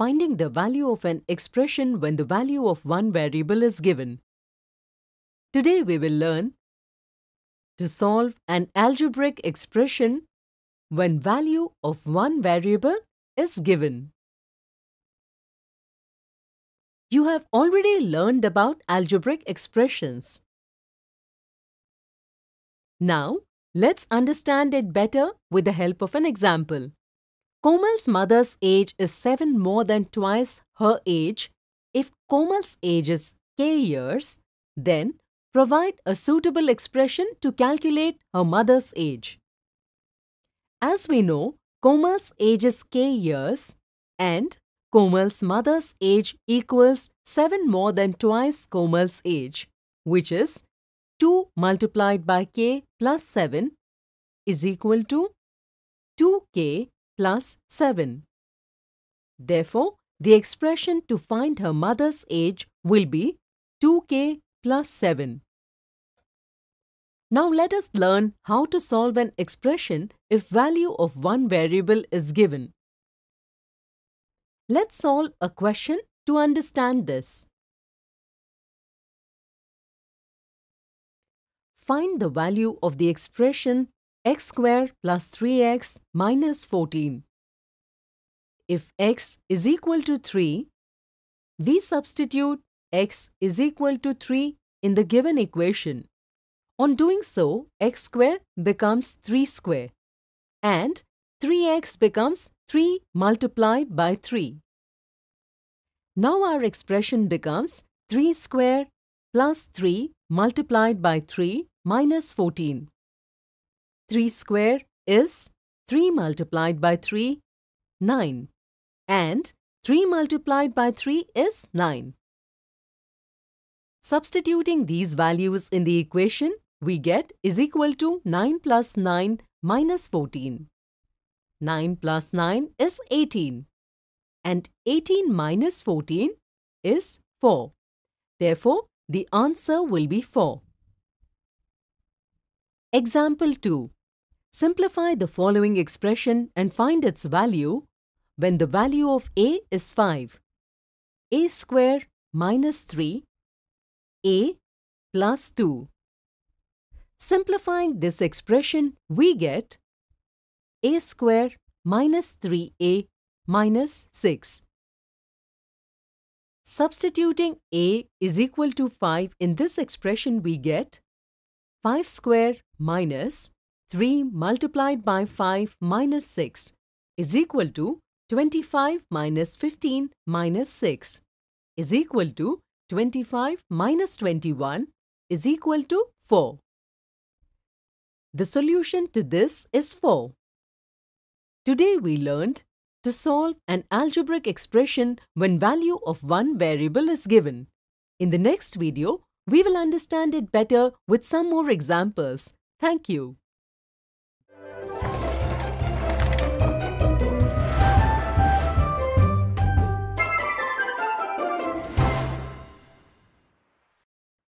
finding the value of an expression when the value of one variable is given. Today we will learn to solve an algebraic expression when value of one variable is given. You have already learned about algebraic expressions. Now, let's understand it better with the help of an example. Komal's mother's age is 7 more than twice her age. If Komal's age is k years, then provide a suitable expression to calculate her mother's age. As we know, Komal's age is k years and Komal's mother's age equals 7 more than twice Komal's age, which is 2 multiplied by k plus 7 is equal to 2k plus 7. Therefore, the expression to find her mother's age will be 2k plus 7. Now let us learn how to solve an expression if value of one variable is given. Let's solve a question to understand this. Find the value of the expression x squared plus 3x minus 14. If x is equal to 3, we substitute x is equal to 3 in the given equation. On doing so, x square becomes 3 square and 3x becomes 3 multiplied by 3. Now our expression becomes 3 square plus 3 multiplied by 3 minus 14. 3 square is 3 multiplied by 3, 9. And 3 multiplied by 3 is 9. Substituting these values in the equation, we get is equal to 9 plus 9 minus 14. 9 plus 9 is 18. And 18 minus 14 is 4. Therefore, the answer will be 4. Example 2. Simplify the following expression and find its value when the value of a is 5. a square minus 3, a plus 2. Simplifying this expression, we get a square minus 3a minus 6. Substituting a is equal to 5 in this expression, we get 5 square minus 3 multiplied by 5 minus 6 is equal to 25 minus 15 minus 6 is equal to 25 minus 21 is equal to 4. The solution to this is 4. Today we learned to solve an algebraic expression when value of one variable is given. In the next video, we will understand it better with some more examples. Thank you.